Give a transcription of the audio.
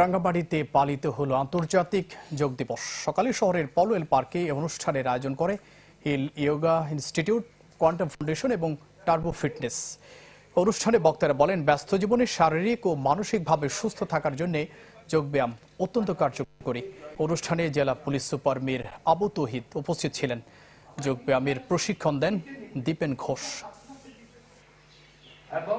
রাঙ্গামাটিতে পালিত হলো আন্তর্জাতিক যোগ দিবস সকালে শহরের পলোয়েল পার্কে এই অনুষ্ঠানের আয়োজন করে Hill Yoga Institute Quantum Foundation এবং টার্বো ফিটনেস অনুষ্ঠানে বক্তারা বলেন ব্যস্ত জীবনে শারীরিক ও মানসিকভাবে সুস্থ থাকার জন্য যোগব্যায়াম অত্যন্ত কার্যকরী অনুষ্ঠানে জেলা পুলিশ সুপার মীর আবু তহিদ উপস্থিত ছিলেন যোগব্যায়ামের প্রশিক্ষণ দেন দীপেন ঘোষ এবং